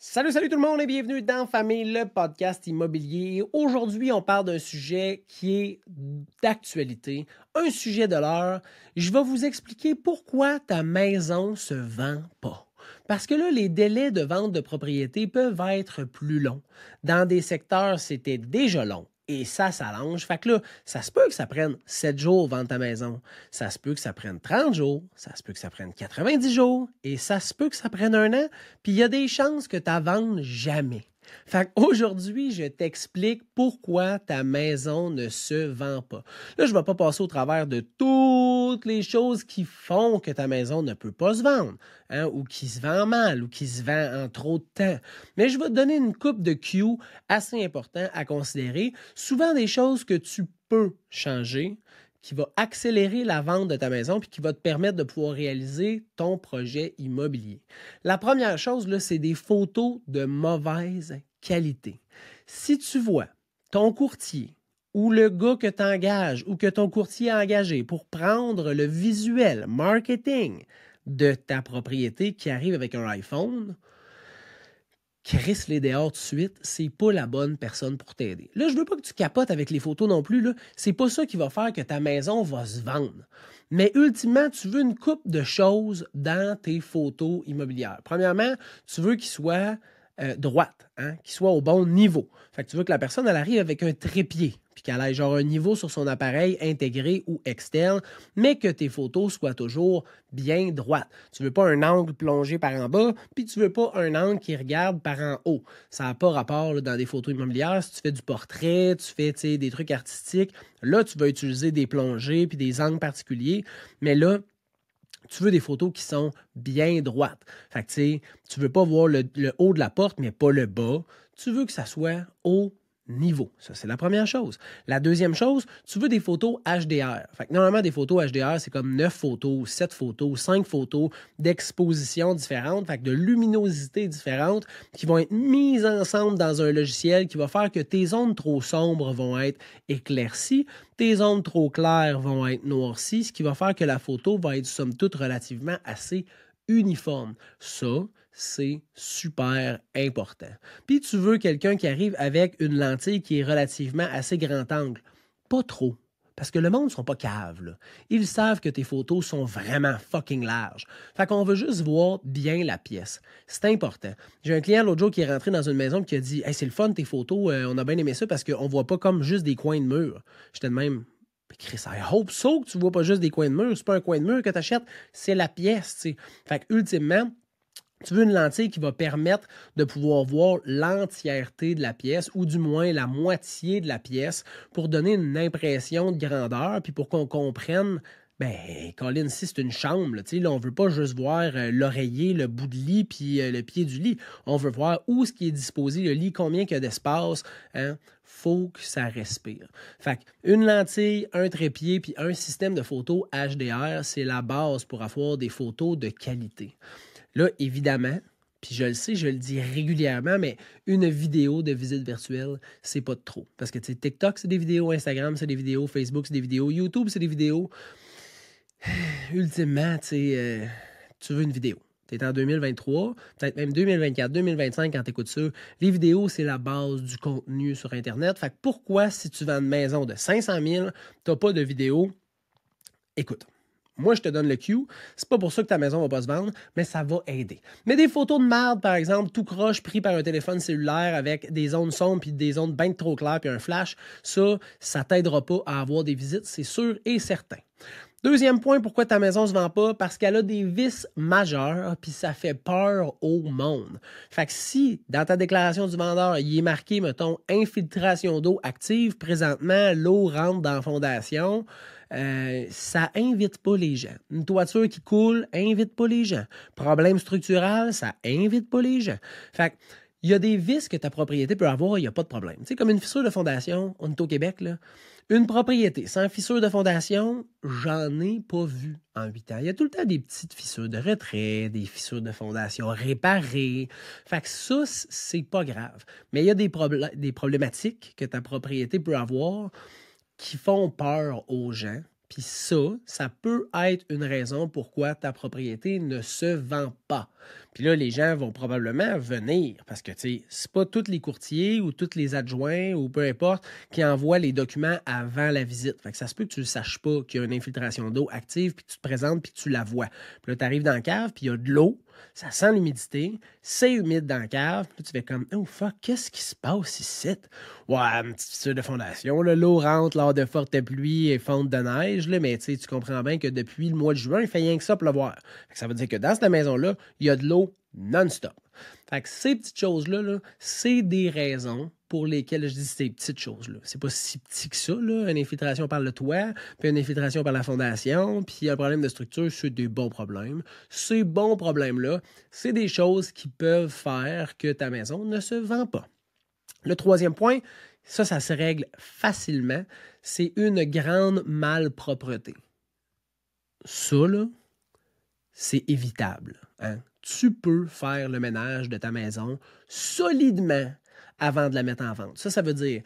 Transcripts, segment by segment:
Salut, salut tout le monde et bienvenue dans Famille, le podcast immobilier. Aujourd'hui, on parle d'un sujet qui est d'actualité, un sujet de l'heure. Je vais vous expliquer pourquoi ta maison se vend pas. Parce que là, les délais de vente de propriété peuvent être plus longs. Dans des secteurs, c'était déjà long et ça s'allonge. Fait que là, ça se peut que ça prenne 7 jours vendre ta maison. Ça se peut que ça prenne 30 jours. Ça se peut que ça prenne 90 jours. Et ça se peut que ça prenne un an. Puis il y a des chances que tu ne vendes jamais. Fait aujourd'hui, je t'explique pourquoi ta maison ne se vend pas. Là, je ne vais pas passer au travers de toutes les choses qui font que ta maison ne peut pas se vendre, hein, ou qui se vend mal, ou qui se vend en trop de temps. Mais je vais te donner une coupe de cues assez important à considérer. Souvent des choses que tu peux changer, qui va accélérer la vente de ta maison puis qui va te permettre de pouvoir réaliser ton projet immobilier. La première chose, c'est des photos de mauvaise qualité. Si tu vois ton courtier ou le gars que tu engages ou que ton courtier a engagé pour prendre le visuel marketing de ta propriété qui arrive avec un iPhone, crisse les dehors tout de suite, c'est pas la bonne personne pour t'aider. Là, je veux pas que tu capotes avec les photos non plus, là. C'est pas ça qui va faire que ta maison va se vendre. Mais ultimement, tu veux une coupe de choses dans tes photos immobilières. Premièrement, tu veux qu'ils soient euh, droite, hein, qui soit au bon niveau. Fait que tu veux que la personne, elle arrive avec un trépied, puis qu'elle ait genre un niveau sur son appareil intégré ou externe, mais que tes photos soient toujours bien droites. Tu veux pas un angle plongé par en bas, puis tu veux pas un angle qui regarde par en haut. Ça n'a pas rapport dans des photos immobilières. Si tu fais du portrait, tu fais des trucs artistiques, là, tu vas utiliser des plongées puis des angles particuliers, mais là, tu veux des photos qui sont bien droites. Fait que, tu veux pas voir le, le haut de la porte, mais pas le bas. Tu veux que ça soit haut, niveau. Ça, c'est la première chose. La deuxième chose, tu veux des photos HDR. Fait normalement, des photos HDR, c'est comme 9 photos, 7 photos, 5 photos d'exposition différentes, de luminosité différentes qui vont être mises ensemble dans un logiciel qui va faire que tes zones trop sombres vont être éclaircies, tes zones trop claires vont être noircies, ce qui va faire que la photo va être somme toute relativement assez uniforme. Ça, c'est super important. Puis tu veux quelqu'un qui arrive avec une lentille qui est relativement assez grand angle. Pas trop. Parce que le monde ne sont pas caves. Ils savent que tes photos sont vraiment fucking larges. Fait qu'on veut juste voir bien la pièce. C'est important. J'ai un client l'autre jour qui est rentré dans une maison qui a dit Hey, c'est le fun tes photos, euh, on a bien aimé ça parce qu'on voit pas comme juste des coins de mur. J'étais de même. Chris, I hope so que tu vois pas juste des coins de mur. C'est pas un coin de mur que tu achètes, c'est la pièce. sais. Fait qu'ultimement, tu veux une lentille qui va permettre de pouvoir voir l'entièreté de la pièce ou du moins la moitié de la pièce pour donner une impression de grandeur puis pour qu'on comprenne ben, Colin, si c'est une chambre, là, là, on veut pas juste voir euh, l'oreiller, le bout de lit, puis euh, le pied du lit. On veut voir où ce qui est disposé, le lit, combien il y a d'espace. Hein? Faut que ça respire. Fait une lentille, un trépied, puis un système de photos HDR, c'est la base pour avoir des photos de qualité. Là, évidemment, puis je le sais, je le dis régulièrement, mais une vidéo de visite virtuelle, c'est pas trop. Parce que TikTok, c'est des vidéos, Instagram, c'est des vidéos, Facebook, c'est des vidéos, YouTube, c'est des vidéos. Ultimement, euh, tu veux une vidéo. Tu es en 2023, peut-être même 2024, 2025 quand tu écoutes ça. Les vidéos, c'est la base du contenu sur Internet. Fait que pourquoi, si tu vends une maison de 500 000, tu n'as pas de vidéo? Écoute, moi, je te donne le cue. C'est pas pour ça que ta maison va pas se vendre, mais ça va aider. Mais des photos de merde, par exemple, tout croche pris par un téléphone cellulaire avec des zones sombres puis des zones bien trop claires puis un flash, ça, ça t'aidera pas à avoir des visites, c'est sûr et certain. Deuxième point, pourquoi ta maison se vend pas? Parce qu'elle a des vices majeurs, ah, puis ça fait peur au monde. Fait que si, dans ta déclaration du vendeur, il est marqué, mettons, infiltration d'eau active, présentement, l'eau rentre dans la fondation, euh, ça invite pas les gens. Une toiture qui coule invite pas les gens. Problème structural, ça invite pas les gens. Fait il y a des vis que ta propriété peut avoir, il n'y a pas de problème. Tu sais, comme une fissure de fondation, on est au Québec, là. Une propriété sans fissure de fondation, j'en ai pas vu en huit ans. Il y a tout le temps des petites fissures de retrait, des fissures de fondation réparées. Fait que ça, c'est pas grave. Mais il y a des, problèmes, des problématiques que ta propriété peut avoir qui font peur aux gens. Puis ça, ça peut être une raison pourquoi ta propriété ne se vend pas. Puis là, les gens vont probablement venir parce que, tu sais, c'est pas tous les courtiers ou tous les adjoints ou peu importe qui envoient les documents avant la visite. Fait que ça se peut que tu ne saches pas qu'il y a une infiltration d'eau active, puis tu te présentes, puis tu la vois. Puis là, tu arrives dans la cave, puis il y a de l'eau, ça sent l'humidité, c'est humide dans la cave. Puis tu fais comme, oh fuck, qu'est-ce qui se passe ici? Ouais, une petite fissure de fondation. L'eau rentre lors de fortes pluies et fonte de neige, mais tu comprends bien que depuis le mois de juin, il fait rien que ça pleuvoir. ça veut dire que dans cette maison-là, il y a de l'eau non-stop. Fait que ces petites choses -là, c'est des raisons pour lesquelles je dis ces petites choses. là C'est pas si petit que ça. Une infiltration par le toit, puis une infiltration par la fondation, puis un problème de structure, c'est des bons problèmes. Ces bons problèmes-là, c'est des choses qui peuvent faire que ta maison ne se vend pas. Le troisième point, ça, ça se règle facilement, c'est une grande malpropreté. Ça, là, c'est évitable. Hein. Tu peux faire le ménage de ta maison solidement avant de la mettre en vente. Ça, ça veut dire,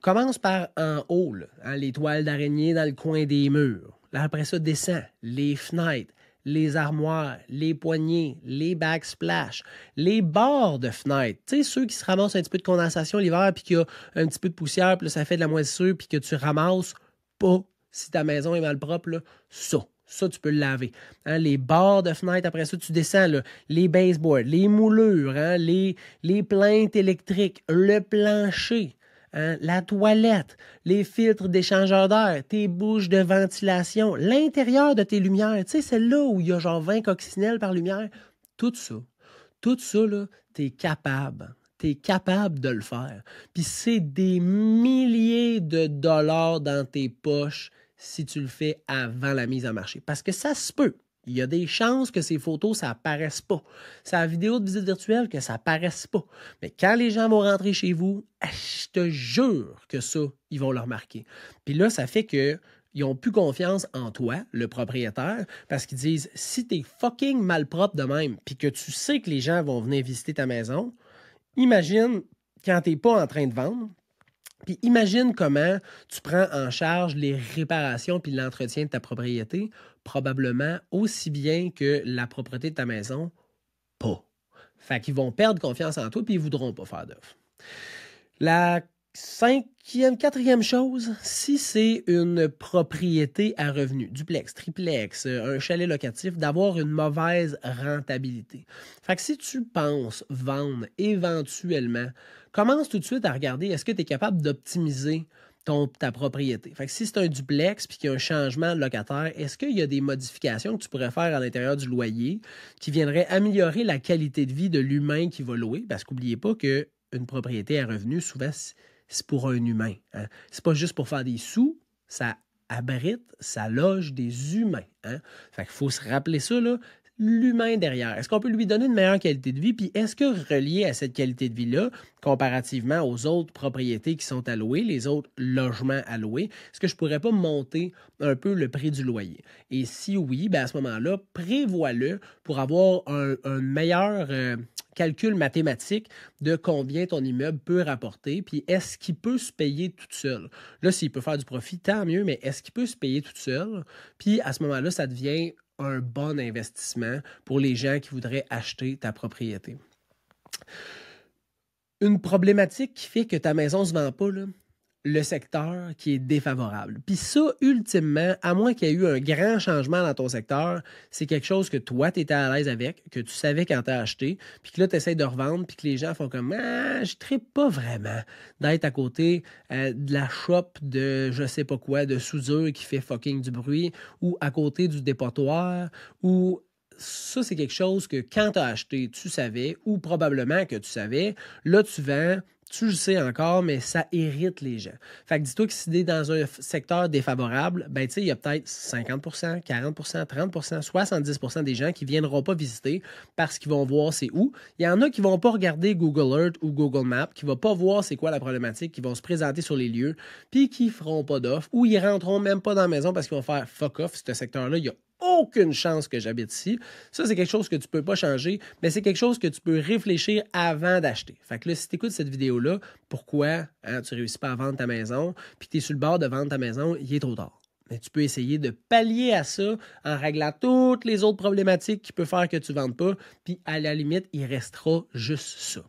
commence par en haut, hein, les toiles d'araignée dans le coin des murs. Là, après ça, descend les fenêtres, les armoires, les poignées, les backsplash, les bords de fenêtres. Tu sais, ceux qui se ramassent un petit peu de condensation l'hiver, puis qu'il a un petit peu de poussière, puis ça fait de la moisissure, puis que tu ramasses pas si ta maison est mal propre, ça. Ça, tu peux le laver. Hein, les barres de fenêtre, après ça, tu descends. les baseboards, les moulures, hein, les, les plaintes électriques, le plancher. Hein, la toilette, les filtres d'échangeur d'air, tes bouches de ventilation, l'intérieur de tes lumières, tu sais, celle-là où il y a genre 20 coccinelles par lumière, tout ça, tout ça, tu es capable. Tu es capable de le faire. Puis c'est des milliers de dollars dans tes poches si tu le fais avant la mise en marché. Parce que ça se peut. Il y a des chances que ces photos, ça apparaisse pas. Sa vidéo de visite virtuelle, que ça apparaisse pas. Mais quand les gens vont rentrer chez vous, ah, je te jure que ça, ils vont le remarquer. Puis là, ça fait que n'ont plus confiance en toi, le propriétaire, parce qu'ils disent si tu es fucking propre de même, puis que tu sais que les gens vont venir visiter ta maison, imagine quand tu n'es pas en train de vendre, puis imagine comment tu prends en charge les réparations puis l'entretien de ta propriété, probablement aussi bien que la propriété de ta maison, pas. Fait qu'ils vont perdre confiance en toi puis ils voudront pas faire d'offre. La cinquième, quatrième chose, si c'est une propriété à revenu, duplex, triplex, euh, un chalet locatif, d'avoir une mauvaise rentabilité. Fait que si tu penses vendre éventuellement commence tout de suite à regarder est-ce que tu es capable d'optimiser ton, ta propriété. Fait si c'est un duplex puis qu'il y a un changement de locataire, est-ce qu'il y a des modifications que tu pourrais faire à l'intérieur du loyer qui viendraient améliorer la qualité de vie de l'humain qui va louer? Parce qu'oubliez pas qu'une propriété à revenu, souvent, c'est pour un humain. Ce hein. C'est pas juste pour faire des sous, ça abrite, ça loge des humains. Hein? faut se rappeler ça, l'humain derrière? Est-ce qu'on peut lui donner une meilleure qualité de vie? Puis est-ce que relié à cette qualité de vie-là, comparativement aux autres propriétés qui sont allouées, les autres logements alloués, est-ce que je pourrais pas monter un peu le prix du loyer? Et si oui, bien à ce moment-là, prévois-le pour avoir un, meilleur... Euh, calcul mathématique de combien ton immeuble peut rapporter, puis est-ce qu'il peut se payer tout seul. Là, s'il peut faire du profit, tant mieux, mais est-ce qu'il peut se payer tout seul? Puis à ce moment-là, ça devient un bon investissement pour les gens qui voudraient acheter ta propriété. Une problématique qui fait que ta maison ne se vend pas, le secteur qui est défavorable. Puis ça, ultimement, à moins qu'il y ait eu un grand changement dans ton secteur, c'est quelque chose que toi, tu étais à l'aise avec, que tu savais quand tu as acheté, puis que là, tu essaies de revendre, puis que les gens font comme Ah, je ne pas vraiment d'être à côté euh, de la shop de je sais pas quoi, de soudure qui fait fucking du bruit, ou à côté du dépotoir, ou ça, c'est quelque chose que quand tu as acheté, tu savais, ou probablement que tu savais, là, tu vends tu le sais encore, mais ça irrite les gens. Fait que dis-toi que si tu dans un secteur défavorable, ben tu sais, il y a peut-être 50 40 30 70 des gens qui ne viendront pas visiter parce qu'ils vont voir c'est où. Il y en a qui ne vont pas regarder Google Earth ou Google Maps, qui ne vont pas voir c'est quoi la problématique, qui vont se présenter sur les lieux, puis qui ne feront pas d'offres ou ils rentreront même pas dans la maison parce qu'ils vont faire fuck off, ce secteur-là, il a aucune chance que j'habite ici. Ça, c'est quelque chose que tu ne peux pas changer, mais c'est quelque chose que tu peux réfléchir avant d'acheter. Fait que là, si tu écoutes cette vidéo-là, pourquoi tu hein, tu réussis pas à vendre ta maison, puis tu es sur le bord de vendre ta maison, il est trop tard. Mais tu peux essayer de pallier à ça en réglant toutes les autres problématiques qui peuvent faire que tu ne vendes pas, puis à la limite, il restera juste ça.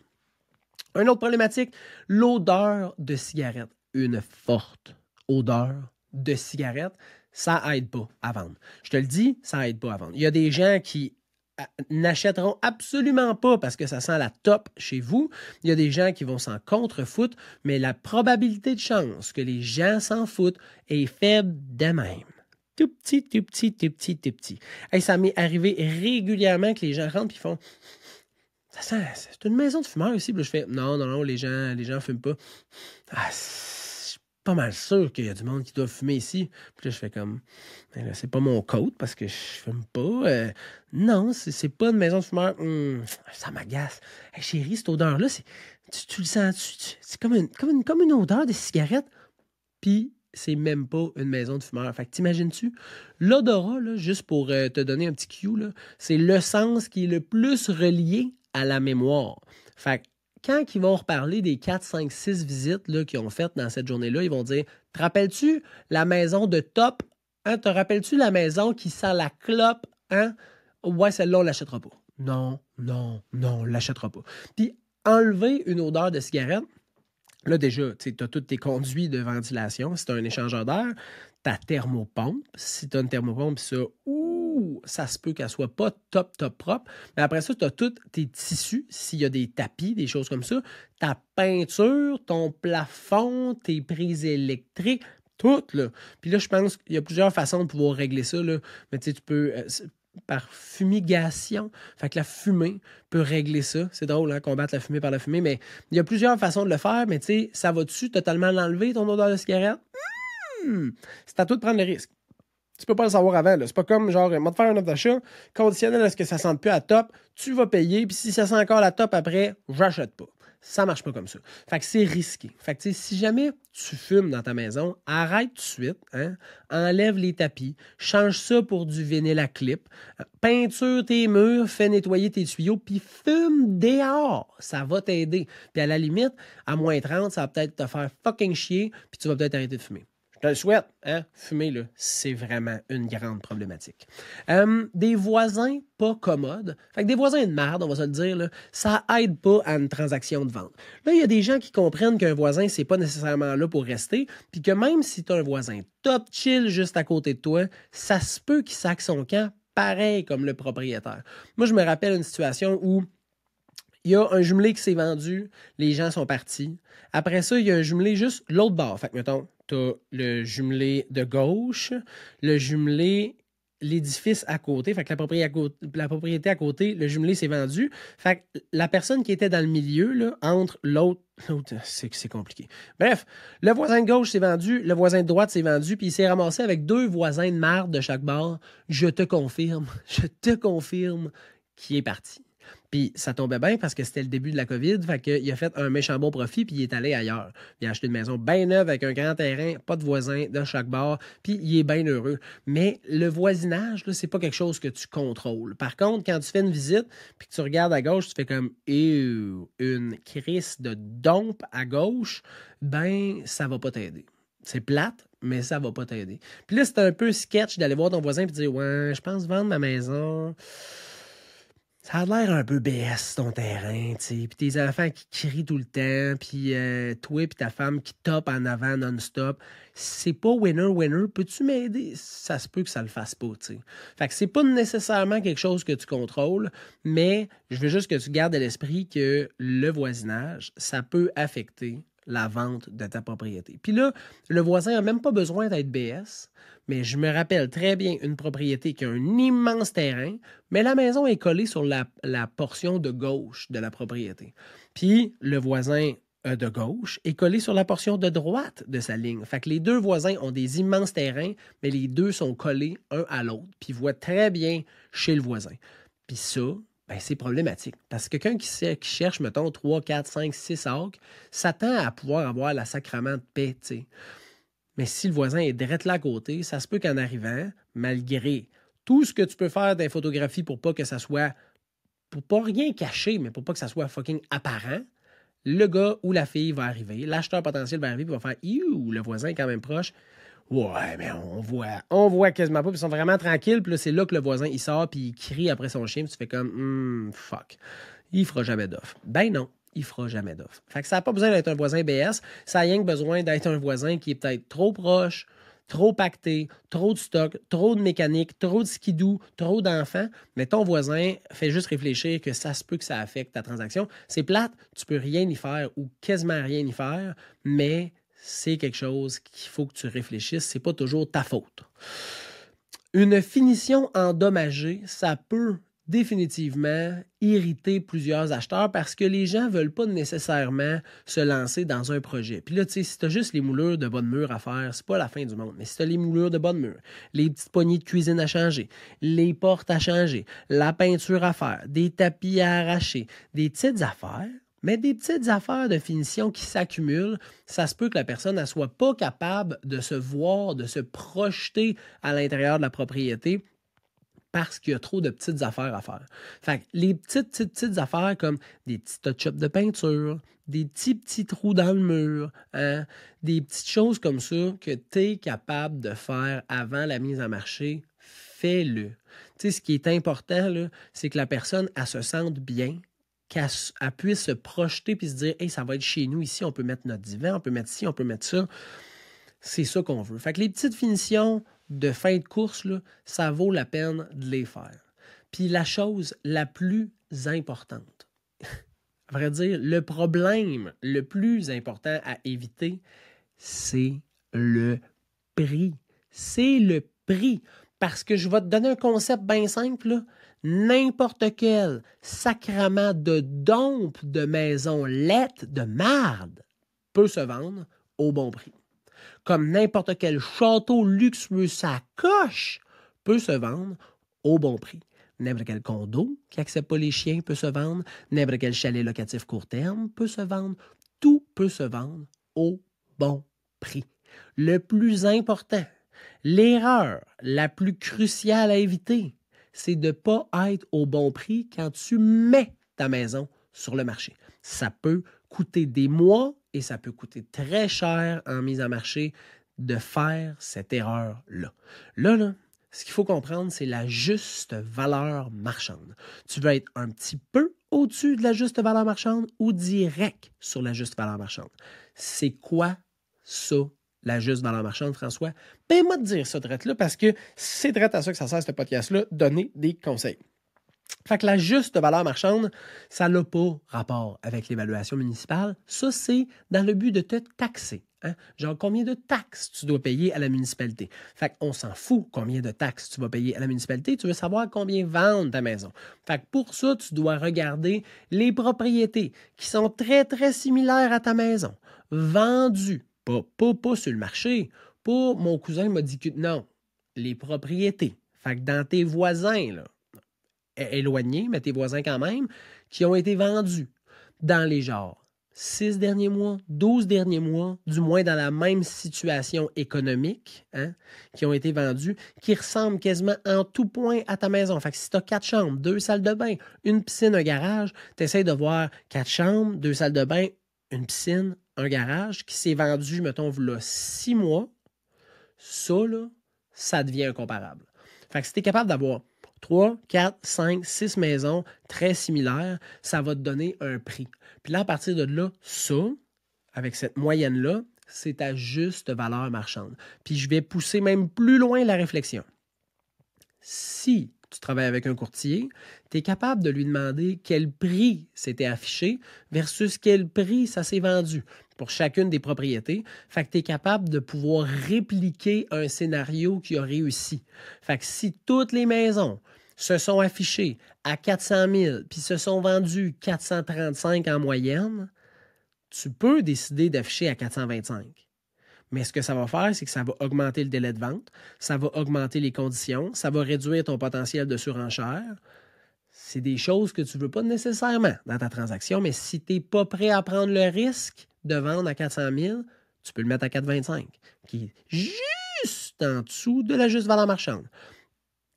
Une autre problématique, l'odeur de cigarette. Une forte odeur de cigarettes, ça aide pas à vendre. Je te le dis, ça aide pas à vendre. Il y a des gens qui euh, n'achèteront absolument pas parce que ça sent la top chez vous. Il y a des gens qui vont s'en contrefoutre, mais la probabilité de chance que les gens s'en foutent est faible de même. Tout petit, tout petit, tout petit, tout petit. Et ça m'est arrivé régulièrement que les gens rentrent et font c'est une maison de fumeurs aussi. » je fais Non, non, non, les gens, les gens fument pas. Ah, pas mal sûr qu'il y a du monde qui doit fumer ici. Puis là, je fais comme, ben c'est pas mon code parce que je fume pas. Euh, non, c'est pas une maison de fumeur. Hmm, ça m'agace. Hey, chérie, cette odeur-là, tu, tu, le sens, c'est comme une, comme, comme une odeur de cigarette. Puis c'est même pas une maison de fumeur. Fait que t'imagines-tu, l'odorat, juste pour euh, te donner un petit cue, c'est le sens qui est le plus relié à la mémoire. Fait que quand ils vont reparler des 4, 5, 6 visites qu'ils ont faites dans cette journée-là, ils vont dire Te rappelles-tu la maison de top hein? Te rappelles-tu la maison qui sent la clope hein? Ouais, celle-là, on l'achètera pas. Non, non, non, on l'achètera pas. Puis enlever une odeur de cigarette, Là, déjà, tu as tous tes conduits de ventilation. Si tu un échangeur d'air, ta thermopompe. Si tu as une thermopompe, ça, ouh, ça se peut qu'elle soit pas top, top propre. Mais après ça, tu as tous tes tissus, s'il y a des tapis, des choses comme ça, ta peinture, ton plafond, tes prises électriques, tout. Là. Puis là, je pense qu'il y a plusieurs façons de pouvoir régler ça. Là. Mais tu sais, tu peux. Euh, par fumigation. Fait que la fumée peut régler ça. C'est drôle, hein, combattre la fumée par la fumée, mais il y a plusieurs façons de le faire, mais tu sais, ça va tu totalement l'enlever, ton odeur de cigarette? Hmm! C'est à toi de prendre le risque. Tu peux pas le savoir avant. C'est pas comme genre, moi euh, de faire un offre d'achat, conditionnel à ce que ça sente plus à top, tu vas payer, puis si ça sent encore à top après, j'achète pas. Ça marche pas comme ça. Fait que c'est risqué. Fait que si jamais tu fumes dans ta maison, arrête tout de suite, hein? enlève les tapis, change ça pour du vinyle à clip, euh, peinture tes murs, fais nettoyer tes tuyaux, puis fume dehors. Ça va t'aider. Puis à la limite, à moins 30, ça va peut-être te faire fucking chier, puis tu vas peut-être arrêter de fumer. Je le souhaite, hein? Fumer, là, c'est vraiment une grande problématique. Hum, des voisins pas commodes. Fait que des voisins de merde, on va se le dire, là, ça aide pas à une transaction de vente. Là, il y a des gens qui comprennent qu'un voisin, c'est pas nécessairement là pour rester, puis que même si tu as un voisin top chill juste à côté de toi, ça se peut qu'il saque son camp pareil comme le propriétaire. Moi, je me rappelle une situation où il y a un jumelé qui s'est vendu, les gens sont partis. Après ça, il y a un jumelé juste l'autre bord. Fait que, mettons, le jumelé de gauche, le jumelé l'édifice à côté, fait que la propriété à côté, la propriété à côté le jumelé s'est vendu. Fait que la personne qui était dans le milieu, entre l'autre, c'est c'est compliqué. Bref, le voisin de gauche s'est vendu, le voisin de droite s'est vendu, puis il s'est ramassé avec deux voisins de marde de chaque bord. Je te confirme, je te confirme qui est parti. Puis ça tombait bien parce que c'était le début de la COVID. Fait qu'il a fait un méchant bon profit, puis il est allé ailleurs. Il a acheté une maison bien neuve avec un grand terrain, pas de voisins d'un chaque bord, puis il est bien heureux. Mais le voisinage, là, c'est pas quelque chose que tu contrôles. Par contre, quand tu fais une visite, puis que tu regardes à gauche, tu fais comme une crise de dompe à gauche, ben ça va pas t'aider. C'est plate, mais ça va pas t'aider. Puis là, c'est un peu sketch d'aller voir ton voisin et dire Ouais, je pense vendre ma maison ça a l'air un peu BS ton terrain, tu Puis tes enfants qui crient tout le temps, puis euh, toi puis ta femme qui top en avant non-stop. C'est pas winner-winner, peux-tu m'aider? Ça se peut que ça le fasse pas, t'sais. Fait que c'est pas nécessairement quelque chose que tu contrôles, mais je veux juste que tu gardes à l'esprit que le voisinage, ça peut affecter la vente de ta propriété. Puis là, le voisin n'a même pas besoin d'être BS, mais je me rappelle très bien une propriété qui a un immense terrain, mais la maison est collée sur la, portion de gauche de la propriété. Puis le voisin euh, de gauche est collé sur la portion de droite de sa ligne. Fait que les deux voisins ont des immenses terrains, mais les deux sont collés un à l'autre, puis voient très bien chez le voisin. Puis ça, ben, c'est problématique. Parce que quelqu'un qui, cherche, mettons, 3, 4, 5, 6 arcs, s'attend à pouvoir avoir la sacrement de paix, Mais si le voisin est direct là à côté, ça se peut qu'en arrivant, malgré tout ce que tu peux faire dans photographies pour pas que ça soit pour pas rien cacher, mais pour pas que ça soit fucking apparent, le gars ou la fille va arriver, l'acheteur potentiel va arriver et va faire ou le voisin est quand même proche. Ouais, mais on voit, on voit quasiment pas. ils sont vraiment tranquilles. Puis là, c'est là que le voisin, il sort, puis il crie après son chien. tu fais comme, hmm, fuck. Il fera jamais d'offre. Ben non, il fera jamais d'offre. Fait que ça n'a pas besoin d'être un voisin BS. Ça a rien que besoin d'être un voisin qui est peut-être trop proche, trop pacté, trop de stock, trop de mécanique, trop de skidou, trop d'enfants. Mais ton voisin fait juste réfléchir que ça se peut que ça affecte ta transaction. C'est plate, tu peux rien y faire ou quasiment rien y faire, mais c'est quelque chose qu'il faut que tu réfléchisses. C'est pas toujours ta faute. Une finition endommagée, ça peut définitivement irriter plusieurs acheteurs parce que les gens ne veulent pas nécessairement se lancer dans un projet. Puis là, tu sais, si tu as juste les moulures de bonne mur à faire, c'est pas la fin du monde. Mais si tu as les moulures de bonne mur, les petites poignées de cuisine à changer, les portes à changer, la peinture à faire, des tapis à arracher, des petites affaires, mais des petites affaires de finition qui s'accumulent, ça se peut que la personne ne soit pas capable de se voir, de se projeter à l'intérieur de la propriété parce qu'il y a trop de petites affaires à faire. les petites, petites, petites affaires comme des petits touch-ups de peinture, des petits, petits trous dans le mur, hein, des petites choses comme ça que tu es capable de faire avant la mise en marché, fais-le. Tu sais, ce qui est important, c'est que la personne, se sente bien, qu'elle puisse se projeter puis se dire Hey, ça va être chez nous ici, on peut mettre notre divan, on peut mettre ci, on peut mettre ça. C'est ça qu'on veut. Fait que les petites finitions de fin de course, ça vaut la peine de les faire. Puis la chose la plus importante, à vrai dire, le problème le plus important à éviter, c'est le prix. C'est le prix. Parce que je vais te donner un concept bien simple n'importe quel sacrement de dompe de maison lette de marde peut se vendre au bon prix. Comme n'importe quel château luxueux sacoche peut se vendre au bon prix. N'importe quel condo qui n'accepte pas les chiens peut se vendre. N'importe quel chalet locatif court terme peut se vendre. Tout peut se vendre au bon prix. Le plus important, l'erreur la plus cruciale à éviter, c'est de ne pas être au bon prix quand tu mets ta maison sur le marché. Ça peut coûter des mois et ça peut coûter très cher en mise à marché de faire cette erreur-là. Là, là, ce qu'il faut comprendre, c'est la juste valeur marchande. Tu veux être un petit peu au-dessus de la juste valeur marchande ou direct sur la juste valeur marchande. C'est quoi ça la juste valeur marchande, François, ben, moi, de dire ça, traite-là, parce que c'est traite à ça que ça sert, ce podcast-là, donner des conseils. Fait que la juste valeur marchande, ça n'a pas rapport avec l'évaluation municipale. Ça, c'est dans le but de te taxer. Hein. Genre, combien de taxes tu dois payer à la municipalité? Fait on s'en fout combien de taxes tu vas payer à la municipalité. Tu veux savoir combien vendre ta maison. Fait que pour ça, tu dois regarder les propriétés qui sont très, très similaires à ta maison, vendues pas, sur le marché. Pas mon cousin m'a dit que. Non, les propriétés. Fait que dans tes voisins, éloignés, mais tes voisins quand même, qui ont été vendus dans les genres. Six derniers mois, douze derniers mois, du moins dans la même situation économique, hein, qui ont été vendus, qui ressemblent quasiment en tout point à ta maison. Fait que si tu as quatre chambres, deux salles de bain, une piscine, un garage, tu essaies de voir quatre chambres, deux salles de bain, une piscine, un garage qui s'est vendu, mettons, là, six mois, ça, là, ça devient incomparable. Fait que si tu es capable d'avoir trois, quatre, cinq, six maisons très similaires, ça va te donner un prix. Puis là, à partir de là, ça, avec cette moyenne-là, c'est ta juste valeur marchande. Puis je vais pousser même plus loin la réflexion. Si tu travailles avec un courtier, tu es capable de lui demander quel prix c'était affiché versus quel prix ça s'est vendu pour chacune des propriétés. Fait que tu es capable de pouvoir répliquer un scénario qui a réussi. Fait que si toutes les maisons se sont affichées à 400 000 puis se sont vendues 435 en moyenne, tu peux décider d'afficher à 425. Mais ce que ça va faire, c'est que ça va augmenter le délai de vente, ça va augmenter les conditions, ça va réduire ton potentiel de surenchère. C'est des choses que tu ne veux pas nécessairement dans ta transaction, mais si tu n'es pas prêt à prendre le risque, de vendre à 400 000, tu peux le mettre à 4,25, qui est juste en dessous de la juste valeur marchande.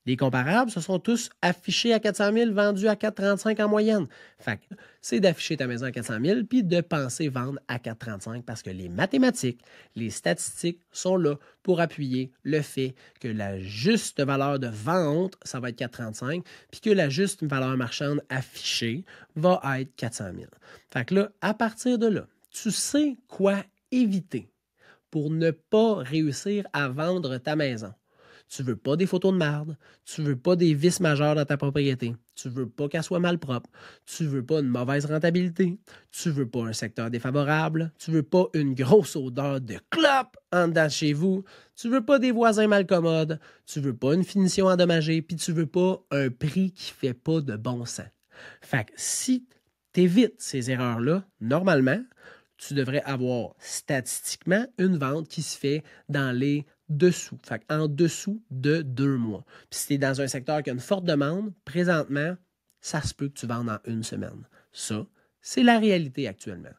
Les comparables, ce sont tous affichés à 400 000, vendus à 435 en moyenne. Fait c'est d'afficher ta maison à 400 000 puis de penser vendre à 435 parce que les mathématiques, les statistiques sont là pour appuyer le fait que la juste valeur de vente, ça va être 435 puis que la juste valeur marchande affichée va être 400 000. Fait que là, à partir de là, tu sais quoi éviter pour ne pas réussir à vendre ta maison. Tu veux pas des photos de marde, tu veux pas des vices majeurs dans ta propriété, tu veux pas qu'elle soit malpropre, tu veux pas une mauvaise rentabilité, tu veux pas un secteur défavorable, tu veux pas une grosse odeur de clope en dedans chez vous, tu veux pas des voisins malcommodes, tu veux pas une finition endommagée, puis tu veux pas un prix qui fait pas de bon sens. Fait si tu évites ces erreurs-là, normalement, tu devrais avoir statistiquement une vente qui se fait dans les dessous, en dessous de deux mois. Puis si tu es dans un secteur qui a une forte demande, présentement, ça se peut que tu vendes en une semaine. Ça, c'est la réalité actuellement.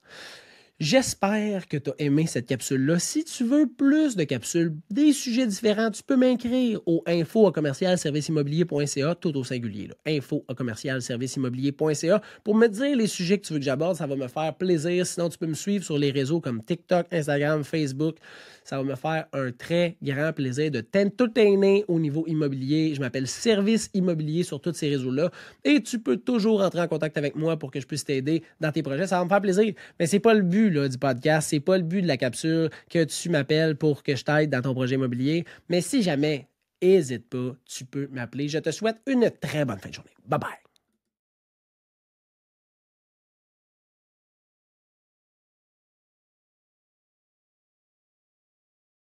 J'espère que tu as aimé cette capsule-là. Si tu veux plus de capsules, des sujets différents, tu peux m'inscrire au info à commercial immobilier.ca, tout au singulier. Là. Info à commercial immobilier.ca pour me dire les sujets que tu veux que j'aborde. Ça va me faire plaisir. Sinon, tu peux me suivre sur les réseaux comme TikTok, Instagram, Facebook. Ça va me faire un très grand plaisir de t'entertainer au niveau immobilier. Je m'appelle Service Immobilier sur tous ces réseaux-là. Et tu peux toujours entrer en contact avec moi pour que je puisse t'aider dans tes projets. Ça va me faire plaisir. Mais c'est pas le but du podcast, c'est pas le but de la capture que tu m'appelles pour que je t'aide dans ton projet immobilier. Mais si jamais, n'hésite pas, tu peux m'appeler. Je te souhaite une très bonne fin de journée. Bye bye.